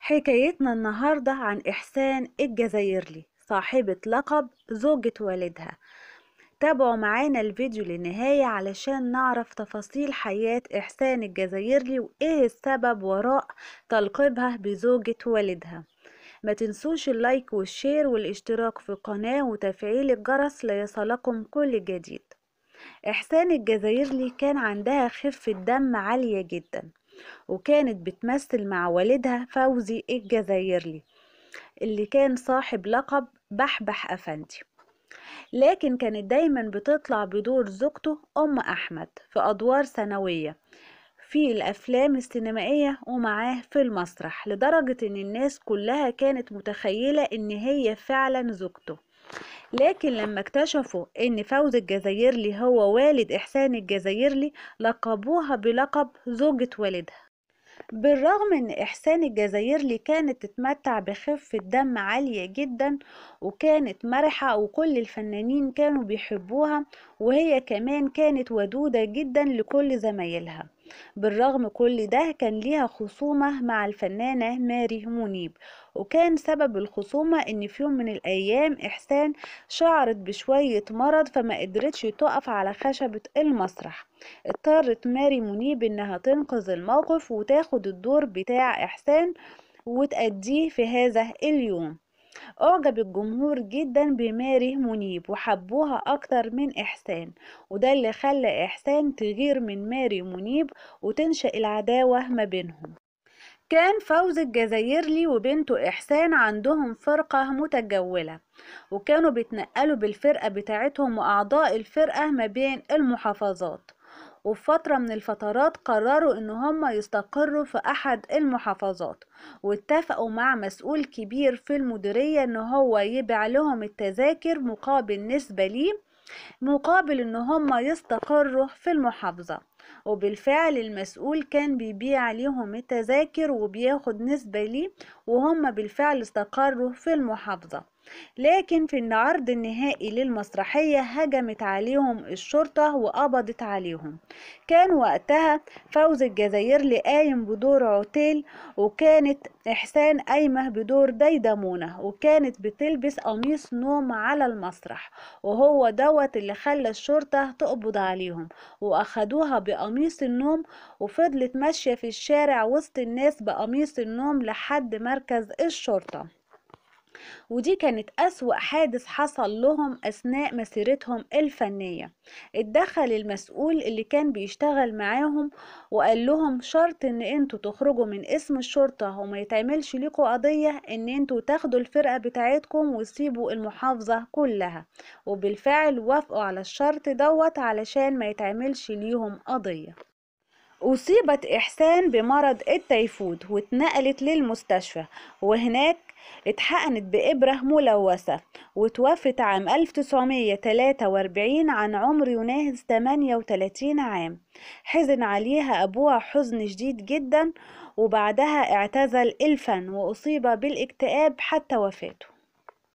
حكايتنا النهاردة عن إحسان الجزايرلي صاحبة لقب زوجة والدها تابعوا معانا الفيديو للنهاية علشان نعرف تفاصيل حياة إحسان الجزايرلي وإيه السبب وراء تلقيبها بزوجة والدها ما تنسوش اللايك والشير والاشتراك في القناة وتفعيل الجرس ليصلكم كل جديد إحسان الجزايرلي كان عندها خفة دم عالية جدا وكانت بتمثل مع والدها فوزي الجزائري اللي كان صاحب لقب بحبح أفندي لكن كانت دايما بتطلع بدور زوجته أم أحمد في أدوار سنوية في الأفلام السينمائية ومعاه في المسرح لدرجة إن الناس كلها كانت متخيلة إن هي فعلا زوجته لكن لما اكتشفوا ان فوز الجزائرلي هو والد احسان الجزائرلي لقبوها بلقب زوجة والدها بالرغم ان احسان الجزائرلي كانت تتمتع بخفة دم عالية جدا وكانت مرحة وكل الفنانين كانوا بيحبوها وهي كمان كانت ودودة جدا لكل زمايلها بالرغم كل ده كان ليها خصومة مع الفنانة ماري منيب وكان سبب الخصومة ان في يوم من الايام احسان شعرت بشوية مرض فما قدرتش تقف على خشبة المسرح اضطرت ماري منيب انها تنقذ الموقف وتاخد الدور بتاع احسان وتأديه في هذا اليوم أعجب الجمهور جدا بماري منيب وحبوها أكتر من إحسان وده اللي خلى إحسان تغير من ماري منيب وتنشأ العداوة ما بينهم كان فوز الجزائرلي وبنته إحسان عندهم فرقة متجولة وكانوا بيتنقلوا بالفرقة بتاعتهم وأعضاء الفرقة ما بين المحافظات وفي فترة من الفترات قرروا ان هم يستقروا في احد المحافظات واتفقوا مع مسؤول كبير في المديرية ان هو يبيع لهم التذاكر مقابل نسبة ليه مقابل ان هم يستقروا في المحافظة وبالفعل المسؤول كان بيبيع ليهم التذاكر وبياخد نسبة ليه وهم بالفعل استقروا في المحافظة لكن في العرض النهائي للمسرحية هجمت عليهم الشرطة وقبضت عليهم كان وقتها فوز الجزائر لقايم بدور عوتيل وكانت إحسان قايمة بدور ديدمونة وكانت بتلبس قميص نوم على المسرح وهو دوت اللي خلى الشرطة تقبض عليهم وأخدوها بقميص النوم وفضلت ماشية في الشارع وسط الناس بقميص النوم لحد مركز الشرطة ودي كانت أسوأ حادث حصل لهم أثناء مسيرتهم الفنية اتدخل المسؤول اللي كان بيشتغل معاهم وقال لهم شرط ان انتوا تخرجوا من اسم الشرطة وما يتعملش لكم قضية ان انتوا تاخدوا الفرقة بتاعتكم وتسيبوا المحافظة كلها وبالفعل وافقوا على الشرط دوت علشان ما يتعملش ليهم قضية أصيبت إحسان بمرض التيفود واتنقلت للمستشفى وهناك اتحقنت بإبرة ملوثة وتوفت عام 1943 عن عمر يناهز 38 عام حزن عليها أبوها حزن شديد جدا وبعدها اعتزل الفن وأصيب بالاكتئاب حتى وفاته